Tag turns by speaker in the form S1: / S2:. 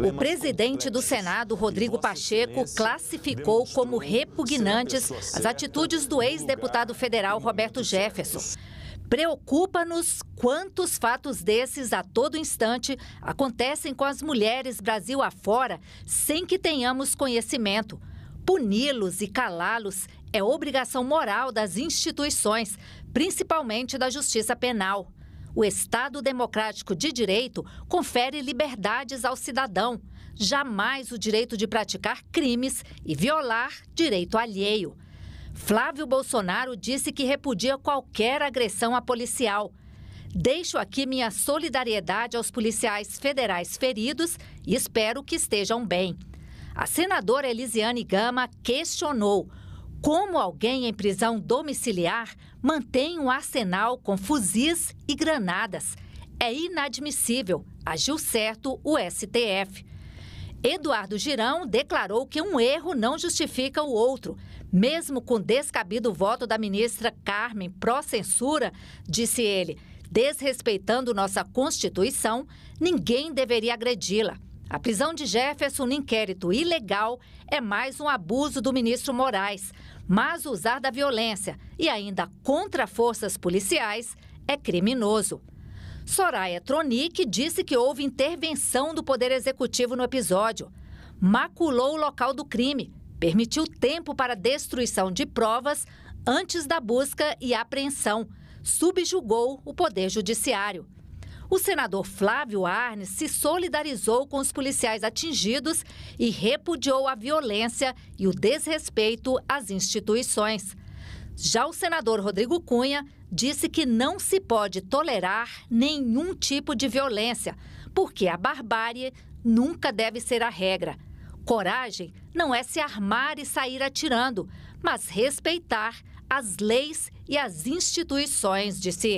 S1: O presidente do Senado, Rodrigo Pacheco, classificou como repugnantes as atitudes do ex-deputado federal Roberto Jefferson. Preocupa-nos quantos fatos desses a todo instante acontecem com as mulheres Brasil afora sem que tenhamos conhecimento. Puni-los e calá-los é obrigação moral das instituições, principalmente da Justiça Penal. O Estado Democrático de Direito confere liberdades ao cidadão, jamais o direito de praticar crimes e violar direito alheio. Flávio Bolsonaro disse que repudia qualquer agressão a policial. Deixo aqui minha solidariedade aos policiais federais feridos e espero que estejam bem. A senadora Elisiane Gama questionou como alguém em prisão domiciliar mantém um arsenal com fuzis e granadas? É inadmissível, agiu certo o STF. Eduardo Girão declarou que um erro não justifica o outro. Mesmo com descabido voto da ministra Carmen pró-censura, disse ele, desrespeitando nossa Constituição, ninguém deveria agredi-la. A prisão de Jefferson no inquérito ilegal é mais um abuso do ministro Moraes, mas usar da violência e ainda contra forças policiais é criminoso. Soraya Tronic disse que houve intervenção do Poder Executivo no episódio. Maculou o local do crime, permitiu tempo para destruição de provas antes da busca e apreensão, subjugou o Poder Judiciário. O senador Flávio Arnes se solidarizou com os policiais atingidos e repudiou a violência e o desrespeito às instituições. Já o senador Rodrigo Cunha disse que não se pode tolerar nenhum tipo de violência, porque a barbárie nunca deve ser a regra. Coragem não é se armar e sair atirando, mas respeitar as leis e as instituições, disse ele.